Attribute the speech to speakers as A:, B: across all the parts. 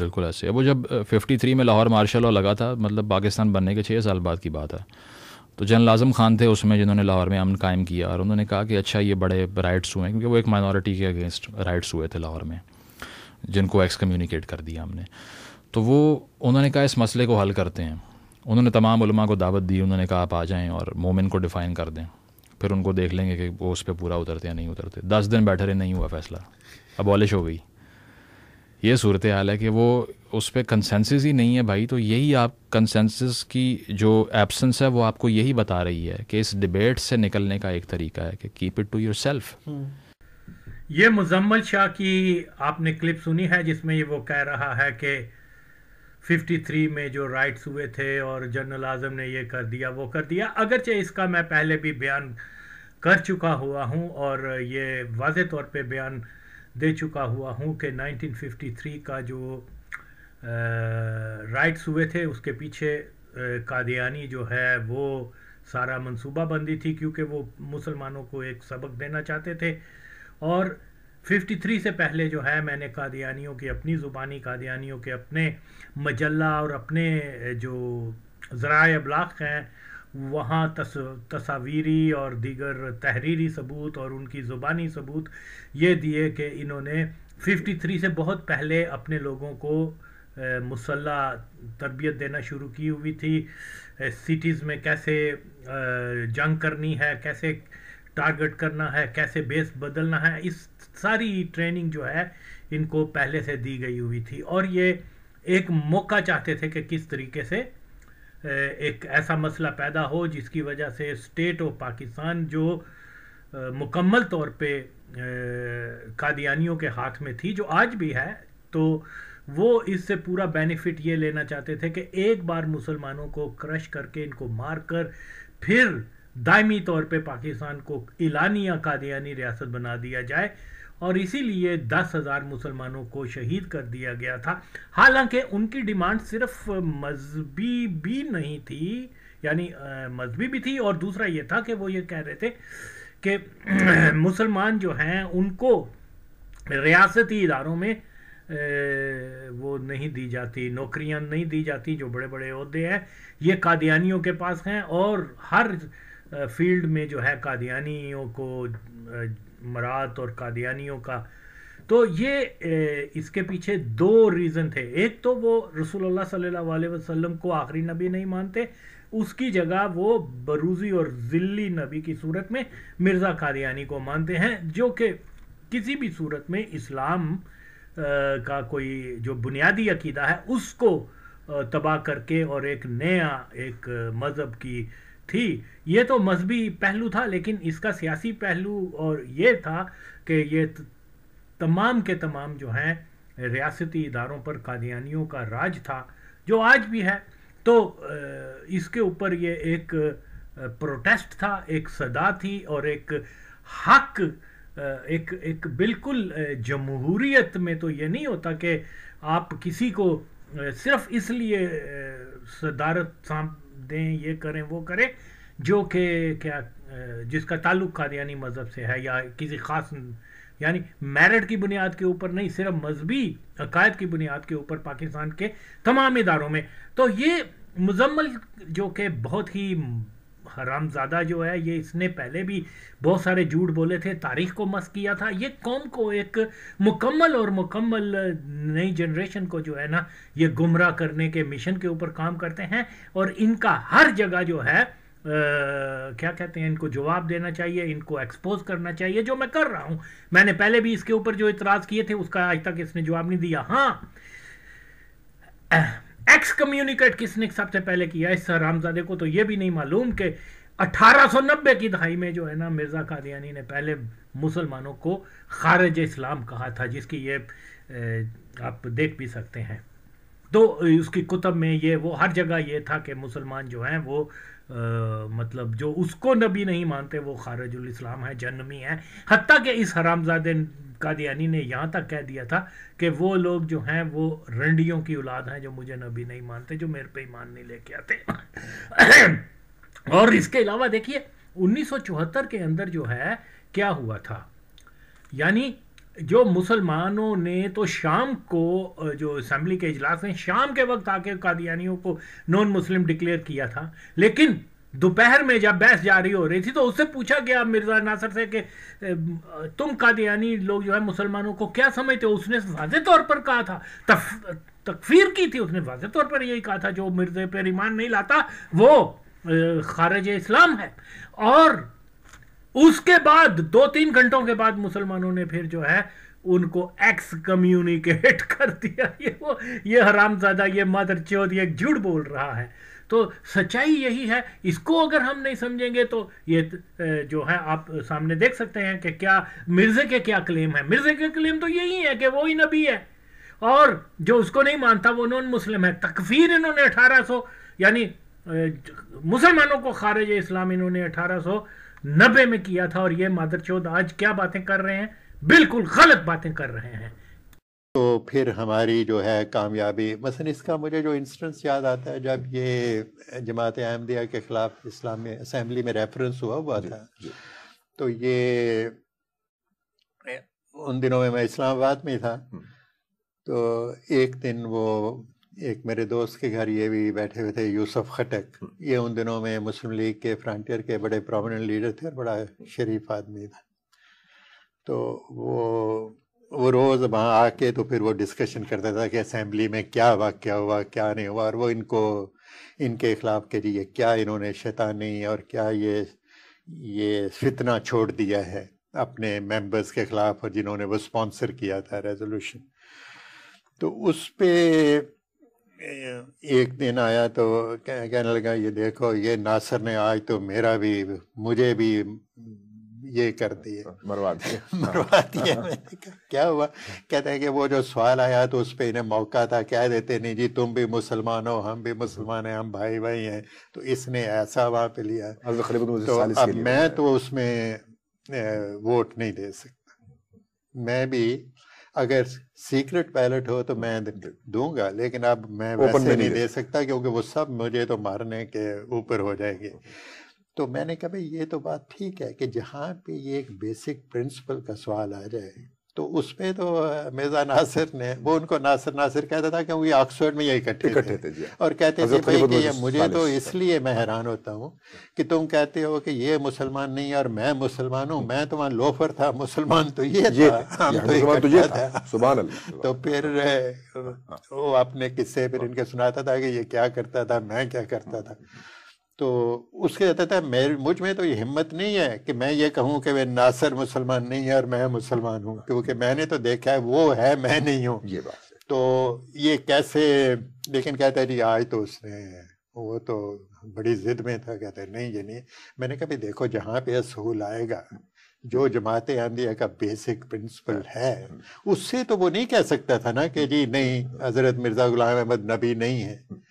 A: बिल्कुल ऐसे वो जब 53 में लाहौर मार्शल लॉ लगा था मतलब पाकिस्तान बनने के छः साल बाद की बात है तो जनरल आजम खान थे उसमें जिन्होंने लाहौर में अमन कायम किया और उन्होंने कहा कि अच्छा ये बड़े राइट्स हुए क्योंकि वो एक माइनॉरिटी के अगेंस्ट राइट्स हुए थे लाहौर में जिनको एक्स कम्यूनिकेट कर दिया हमने तो वो उन्होंने कहा इस मसले को हल करते हैं उन्होंने तमाम उलमा को दावत दी उन्होंने कहा आप आ जाएँ और मोमिन को डिफ़ाइन कर दें फिर उनको देख लेंगे कि वो उस पर पूरा उतरते या नहीं उतरते दस दिन बैठे रहे नहीं हुआ फैसला अबॉलिश हो गई ये सूरत हाल है कि वो उस पर कंसेंसिस ही नहीं है भाई तो यही आप कंसेंसिस की जो एब्सेंस है वो आपको यही बता रही है कि इस डिबेट से निकलने का एक तरीका है कि keep it to yourself ये मुजम्मल शाह की आपने क्लिप सुनी है जिसमें ये वो कह रहा है कि 53 में जो राइट्स हुए थे और जनरल आज़म ने ये कर दिया वो कर दिया अगरचे इसका मैं पहले भी बयान कर चुका हुआ हूँ और ये वाज तौर पर बयान दे चुका हुआ हूँ कि 1953 का जो राइट्स हुए थे उसके पीछे कादियानी जो है वो सारा मंसूबा बंदी थी क्योंकि वो मुसलमानों को एक सबक देना चाहते थे और 53 से पहले जो है मैंने कादियानियों की अपनी ज़ुबानी कादियानियों के अपने मजल्ला और अपने जो ज़रा अबलाक हैं वहाँ तस तस्वीरी और दीगर तहरीरी सबूत और उनकी ज़ुबानी सबूत ये दिए कि इन्होंने 53 से बहुत पहले अपने लोगों को मुसल्ला तरबियत देना शुरू की हुई थी सिटीज़ में कैसे जंग करनी है कैसे टारगेट करना है कैसे बेस बदलना है इस सारी ट्रेनिंग जो है इनको पहले से दी गई हुई थी और ये एक मौका चाहते थे कि किस तरीके से एक ऐसा मसला पैदा हो जिसकी वजह से स्टेट ऑफ पाकिस्तान जो मुकम्मल तौर पे कादियानियों के हाथ में थी जो आज भी है तो वो इससे पूरा बेनिफिट ये लेना चाहते थे कि एक बार मुसलमानों को क्रश करके इनको मार कर फिर दायमी तौर पे पाकिस्तान को इलानिया कादियानी रियासत बना दिया जाए और इसीलिए दस हज़ार मुसलमानों को शहीद कर दिया गया था हालांकि उनकी डिमांड सिर्फ मजहबी भी नहीं थी यानी मजहबी भी थी और दूसरा ये था कि वो ये कह रहे थे कि मुसलमान जो हैं उनको रियासती इदारों में वो नहीं दी जाती नौकरियां नहीं दी जाती जो बड़े बड़े अहदे हैं ये कादियानियों के पास हैं और हर फील्ड में जो है कादियानियों को मरात और कादियानियों का तो ये इसके पीछे दो रीज़न थे एक तो वो रसूल सल्लल्लाहु वसम को आखिरी नबी नहीं मानते उसकी जगह वो बरूजी और ज़िल्ली नबी की सूरत में मिर्ज़ा कादियानी को मानते हैं जो कि किसी भी सूरत में इस्लाम का कोई जो बुनियादी अकीदा है उसको तबाह करके और एक नया एक मज़हब की थी ये तो मजहबी पहलू था लेकिन इसका सियासी पहलू और ये था कि ये तमाम के तमाम जो हैं रियासती इदारों पर कादियानियों का राज था जो आज भी है तो इसके ऊपर ये एक प्रोटेस्ट था एक सदा थी और एक हक एक एक बिल्कुल जमहूरीत में तो ये नहीं होता कि आप किसी को सिर्फ इसलिए सदारत दें ये करें वो करें जो कि क्या जिसका ताल्लुक कादियानी मज़हब से है या किसी ख़ास यानी मेरिट की बुनियाद के ऊपर नहीं सिर्फ मजहबी अकायद की बुनियाद के ऊपर पाकिस्तान के तमाम इदारों में तो ये मुजम्मल जो कि बहुत ही हरामजादा जो है ये इसने पहले भी बहुत सारे झूठ बोले थे तारीख को मस किया था ये कौम को एक मुकम्मल और मुकम्मल नई जनरेशन को जो है ना ये गुमराह करने के मिशन के ऊपर काम करते हैं और इनका हर जगह जो है आ, क्या कहते हैं इनको जवाब देना चाहिए इनको एक्सपोज करना चाहिए जो मैं कर रहा हूं मैंने पहले भी इसके ऊपर जो इतराज़ किए थे उसका आज तक इसने जवाब नहीं दिया हाँ एक्सकम्युनिकेट किसने सबसे पहले किया इस हरामजादे को तो यह भी नहीं मालूम कि 1890 की दहाई में जो है ना मिर्ज़ा कादियानी ने पहले मुसलमानों को खारिज इस्लाम कहा था जिसकी ये आप देख भी सकते हैं तो उसकी कुतब में ये वो हर जगह ये था कि मुसलमान जो हैं वो आ, मतलब जो उसको नबी नहीं मानते वो खारजुल इस्लाम है जन्मी है हती कि इस हरामजादे कादियानी ने यहाँ तक कह दिया था कि वो लोग जो हैं वो रंडियों की औलाद हैं जो मुझे नबी नहीं मानते जो मेरे पे ईमान नहीं लेके आते और इसके अलावा देखिए 1974 के अंदर जो है क्या हुआ था यानी जो मुसलमानों ने तो शाम को जो असम्बली के इजलास में शाम के वक्त आके कादियानियों को नॉन मुस्लिम डिक्लेयर किया था लेकिन दोपहर में जब बहस जारी हो रही थी तो उससे पूछा गया मिर्जा नासर से कि तुम कादियानी लोग जो है मुसलमानों को क्या समझते हो उसने वाजे तौर पर कहा था तफ, तकफीर की थी उसने वाजे तौर पर यही कहा था जो मिर्जे पर ईमान नहीं लाता वो खारज इस्लाम है और उसके बाद दो तीन घंटों के बाद मुसलमानों ने फिर जो है उनको एक्स कम्युनिकेट कर दिया ये वो ये हरामजादा ये मदर चौध ये झूठ बोल रहा है तो सच्चाई यही है इसको अगर हम नहीं समझेंगे तो ये जो है आप सामने देख सकते हैं कि क्या मिर्जे के क्या क्लेम है मिर्जे के क्लेम तो यही है कि वो ही नबी है और जो उसको नहीं मानता वो नॉन मुस्लिम है तकफीर इन्होंने अठारह यानी मुसलमानों को खारिज इस्लाम इन्होंने अठारह नब्बे में किया था और ये मादर चौध आज क्या बातें कर रहे हैं बिल्कुल गलत बातें कर रहे हैं
B: तो फिर हमारी जो है कामयाबी मसलन इसका मुझे जो इंस्टेंस याद आता है जब ये जमात अहमदिया के ख़िलाफ़ इस्लाम में असम्बली में रेफरेंस हुआ हुआ था तो ये उन दिनों में मैं इस्लामाबाद में था हम्म। तो एक दिन वो एक मेरे दोस्त के घर ये भी बैठे हुए थे यूसुफ खटक हम्म। ये उन दिनों में मुस्लिम लीग के फ्रंटियर के बड़े प्रोमिनेंट लीडर थे और बड़ा हम्म। शरीफ आदमी था तो वो वो रोज़ वहाँ आके तो फिर वो डिस्कशन करता था कि असम्बली में क्या वाक्य हुआ क्या नहीं हुआ और वो इनको इनके खिलाफ के लिए क्या इन्होंने शैतानी और क्या ये ये फितना छोड़ दिया है अपने मेंबर्स के ख़िलाफ़ और जिन्होंने वो स्पॉन्सर किया था रेजोल्यूशन तो उस पर एक दिन आया तो कहने लगा ये देखो ये नासर ने आज तो मेरा भी मुझे भी ये कर दिए हाँ, मरवा दिए मरवा दिए हाँ। क्या हुआ कहते हैं कि वो जो सवाल आया तो उस पर इन्हें मौका था कह देते नहीं जी तुम भी मुसलमान हो हम भी मुसलमान हैं हम भाई भाई हैं तो इसने ऐसा वहाँ पे लिया तो अब मैं तो उसमें वोट नहीं दे सकता मैं भी अगर सीक्रेट बैलेट हो तो मैं दूंगा लेकिन अब मैं वैसे नहीं, नहीं दे सकता क्योंकि वो सब मुझे तो मारने के ऊपर हो जाएगी तो मैंने कहा भाई ये तो बात ठीक है कि जहाँ पे ये एक बेसिक प्रिंसिपल का सवाल आ जाए तो उसमें तो मिर्जा नासिर ने वो उनको नासिर नासिर कहता था क्योंकि ऑक्सफर्ड में यही इकट्ठे थे, थे हाँ। और कहते थे भाई कि ये मुझे तो इसलिए मैं हैरान होता हूँ कि तुम कहते हो कि ये मुसलमान नहीं है और मैं मुसलमान हूँ मैं तो वहाँ लोफर था मुसलमान तो ये, था हाँ, तो, तो, तो फिर हाँ। वो अपने किस्से फिर इनके सुनाता था कि ये क्या करता था मैं क्या करता था तो उसके कहता था मेरे मुझ में तो ये हिम्मत नहीं है कि मैं ये कहूँ कि वे नासर मुसलमान नहीं है और मैं मुसलमान हूँ क्योंकि मैंने तो देखा है वो है मैं नहीं हूँ ये बात तो ये कैसे लेकिन कहता है जी आज तो उसने वो तो बड़ी जिद में था कहता है नहीं ये नहीं मैंने कहा देखो जहाँ पे असूल आएगा जो जमात आंधिया का बेसिक प्रिंसिपल हाँ। है उससे तो वो नहीं कह सकता था ना कि जी नहीं हज़रत मिर्ज़ा गुलाम अहमद नबी नहीं है हाँ।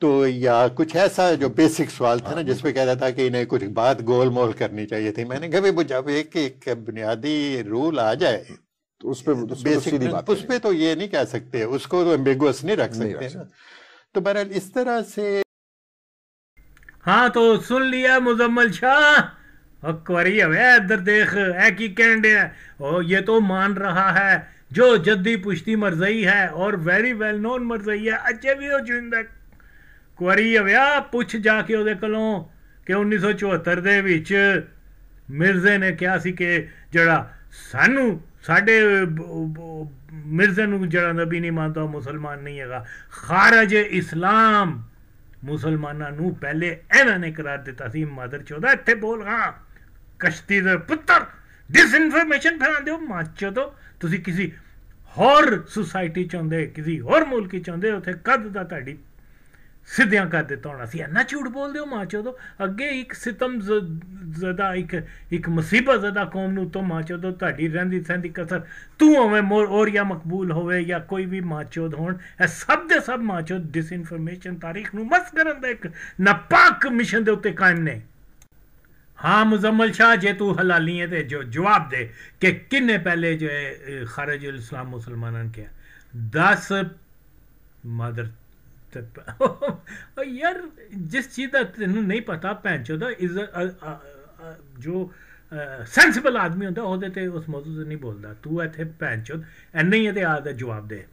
B: तो या कुछ ऐसा जो बेसिक सवाल था ना हाँ। जिसपे कह रहा था कि इन्हें कुछ बात गोल मोल करनी चाहिए थी मैंने कभी जब एक एक बुनियादी रूल आ जाए तो उस पर बेसिक उस पर तो, तो ये नहीं कह सकते उसको तो एम्बिगुअस नहीं रख सकते नहीं ना तो बहरहाल इस तरह से हाँ
A: तो सुन लिया मुजम्मल शाह अकवरी अब इधर देख है की ओ ये तो मान रहा है जो जद्दी पुश्ती मरजई है और वेरी वेल नोन मरजई है अच्छे भी हो जिंदक ਕੁਆਰੀ ਵਿਆ ਪੁੱਛ ਜਾ ਕੇ ਉਹਦੇ ਕੋਲੋਂ ਕਿ 1974 ਦੇ ਵਿੱਚ ਮਿਰਜ਼ੇ ਨੇ ਕਿਹਾ ਸੀ ਕਿ ਜਿਹੜਾ ਸਾਨੂੰ ਸਾਡੇ ਮਿਰਜ਼ੇ ਨੂੰ ਜਿਹੜਾ ਨਬੀ ਨਹੀਂ ਮੰਨਦਾ ਮੁਸਲਮਾਨ ਨਹੀਂ ਹੈਗਾ ਖਾਰਜ ਇਸਲਾਮ ਮੁਸਲਮਾਨਾਂ ਨੂੰ ਪਹਿਲੇ ਇਹਨਾਂ ਨੇ ਕਰਾਰ ਦਿੱਤਾ ਸੀ ਮਦਰ ਚੋਦਾ ਇੱਥੇ ਬੋਲ ਹਾਂ ਕਸ਼ਤੀ ਦੇ ਪੁੱਤਰ ਡਿਸਇਨਫੋਰਮੇਸ਼ਨ ਫੈਲਾਉਂਦੇ ਹੋ ਮਾਚੋ ਤੋਂ ਤੁਸੀਂ ਕਿਸੇ ਹੋਰ ਸੁਸਾਇਟੀ ਚ ਹੁੰਦੇ ਕਿਸੇ ਹੋਰ ਮੁਲਕ ਚ ਹੁੰਦੇ ਉੱਥੇ ਕਦ ਦਾ ਤੁਹਾਡੀ सिद्धियां कर दिता होना सी इन्ना झूठ बोल दो मां चौदो अगे एक सितम ज्यादा एक एक मुसीबत ज्यादा कौम न तो मां चौदो ताड़ी रहती सहती कसर तू अवे मोर और या मकबूल होवे या कोई भी मां चौद हो सब दे सब मां चौद डिसइनफोरमेशन तारीख न मस्त करन दा एक नापाक मिशन दे उते कायम ने हाँ मुजम्मल शाह जे तू हलालिए ते जो जवाब दे कि किन्ने पहले जो है खारज उल इस्लाम ने कहा दस मदर तो यार जिस चीज़ का तेन नहीं पता भैन चो इज जो सेंसिबल आदमी होता उस मौजूद से नहीं बोलता तू इत भैन चो इन्नी ही तो जवाब दे